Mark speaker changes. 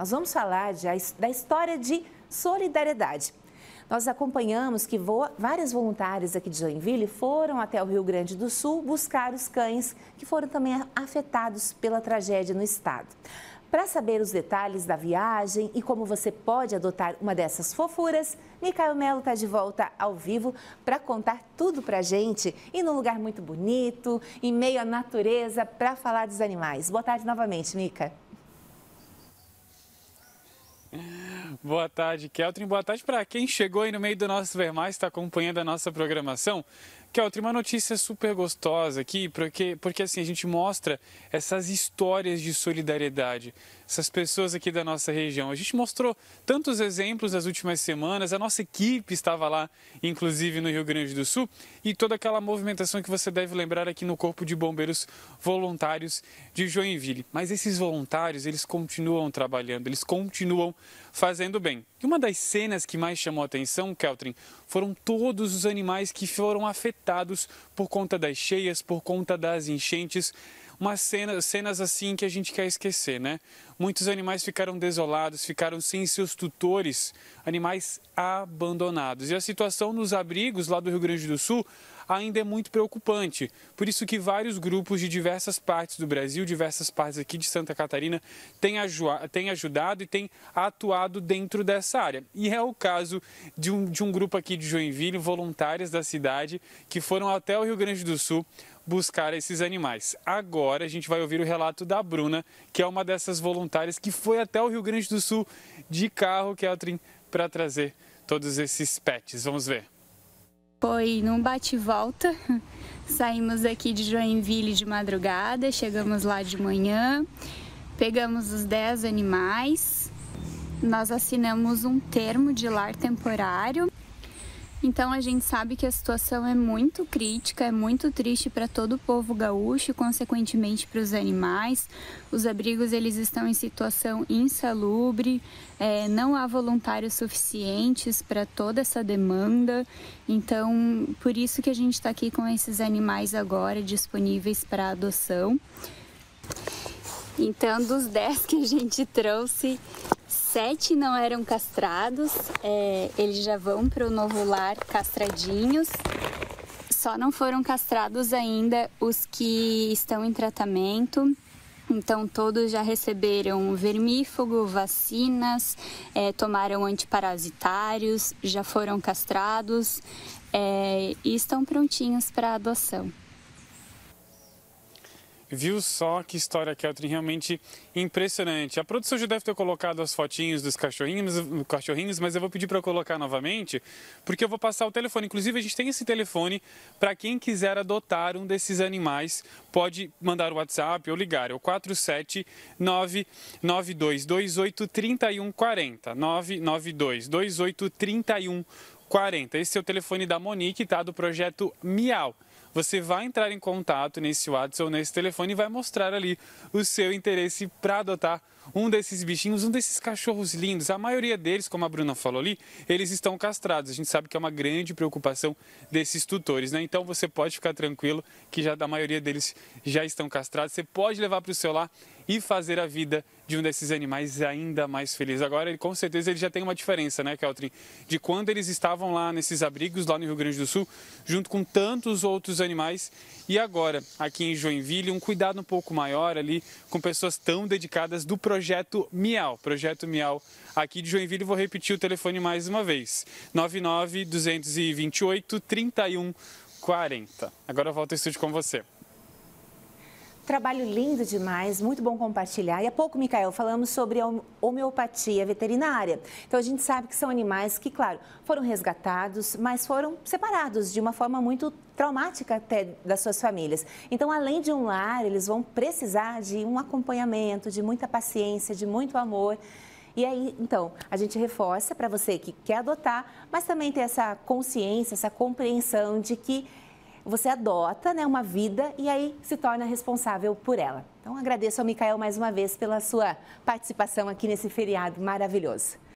Speaker 1: nós vamos falar de, da história de solidariedade. Nós acompanhamos que voa, várias voluntárias aqui de Joinville foram até o Rio Grande do Sul buscar os cães que foram também afetados pela tragédia no estado. Para saber os detalhes da viagem e como você pode adotar uma dessas fofuras, Micael Melo está de volta ao vivo para contar tudo para a gente e num lugar muito bonito, em meio à natureza, para falar dos animais. Boa tarde novamente, Mica.
Speaker 2: Boa tarde, Keltrin. Boa tarde para quem chegou aí no meio do nosso Vermais, está acompanhando a nossa programação. Kel, tem uma notícia super gostosa aqui, porque, porque assim, a gente mostra essas histórias de solidariedade, essas pessoas aqui da nossa região. A gente mostrou tantos exemplos nas últimas semanas, a nossa equipe estava lá, inclusive no Rio Grande do Sul, e toda aquela movimentação que você deve lembrar aqui no Corpo de Bombeiros Voluntários de Joinville. Mas esses voluntários, eles continuam trabalhando, eles continuam fazendo bem. E uma das cenas que mais chamou a atenção, Keltrin, foram todos os animais que foram afetados por conta das cheias, por conta das enchentes. Umas cenas, cenas assim que a gente quer esquecer, né? Muitos animais ficaram desolados, ficaram sem seus tutores, animais abandonados. E a situação nos abrigos lá do Rio Grande do Sul ainda é muito preocupante. Por isso que vários grupos de diversas partes do Brasil, diversas partes aqui de Santa Catarina, têm, têm ajudado e têm atuado dentro dessa área. E é o caso de um, de um grupo aqui de Joinville, voluntárias da cidade, que foram até o Rio Grande do Sul buscar esses animais. Agora a gente vai ouvir o relato da Bruna, que é uma dessas voluntárias que foi até o Rio Grande do Sul de carro, Keltrin, para trazer todos esses pets. Vamos ver.
Speaker 3: Foi num bate-volta. Saímos aqui de Joinville de madrugada, chegamos lá de manhã, pegamos os 10 animais, nós assinamos um termo de lar temporário então a gente sabe que a situação é muito crítica, é muito triste para todo o povo gaúcho, consequentemente para os animais. Os abrigos eles estão em situação insalubre, é, não há voluntários suficientes para toda essa demanda. Então por isso que a gente está aqui com esses animais agora disponíveis para adoção. Então dos 10 que a gente trouxe, Sete não eram castrados, é, eles já vão para o novo lar castradinhos. Só não foram castrados ainda os que estão em tratamento. Então, todos já receberam vermífugo, vacinas, é, tomaram antiparasitários, já foram castrados é, e estão prontinhos para adoção.
Speaker 2: Viu só que história Keltrin realmente impressionante. A produção já deve ter colocado as fotinhas dos cachorrinhos, cachorrinhos mas eu vou pedir para colocar novamente, porque eu vou passar o telefone. Inclusive, a gente tem esse telefone para quem quiser adotar um desses animais, pode mandar o WhatsApp ou ligar. É o 47992283140. 992283140. Esse é o telefone da Monique, tá? Do projeto Miau você vai entrar em contato nesse WhatsApp ou nesse telefone e vai mostrar ali o seu interesse para adotar um desses bichinhos, um desses cachorros lindos. A maioria deles, como a Bruna falou ali, eles estão castrados. A gente sabe que é uma grande preocupação desses tutores, né? Então você pode ficar tranquilo que já da maioria deles já estão castrados. Você pode levar para o seu lar e fazer a vida de um desses animais ainda mais feliz. Agora, ele, com certeza, ele já tem uma diferença, né, Keltrin? De quando eles estavam lá nesses abrigos, lá no Rio Grande do Sul, junto com tantos outros animais. E agora, aqui em Joinville, um cuidado um pouco maior ali com pessoas tão dedicadas do projeto Projeto Miau. Projeto Miau aqui de Joinville. Vou repetir o telefone mais uma vez: 99 228 3140. Agora eu volto ao estúdio com você.
Speaker 1: Trabalho lindo demais, muito bom compartilhar. E há pouco, Micael, falamos sobre a homeopatia veterinária. Então, a gente sabe que são animais que, claro, foram resgatados, mas foram separados de uma forma muito traumática até das suas famílias. Então, além de um lar, eles vão precisar de um acompanhamento, de muita paciência, de muito amor. E aí, então, a gente reforça para você que quer adotar, mas também ter essa consciência, essa compreensão de que você adota né, uma vida e aí se torna responsável por ela. Então agradeço ao Micael mais uma vez pela sua participação aqui nesse feriado maravilhoso.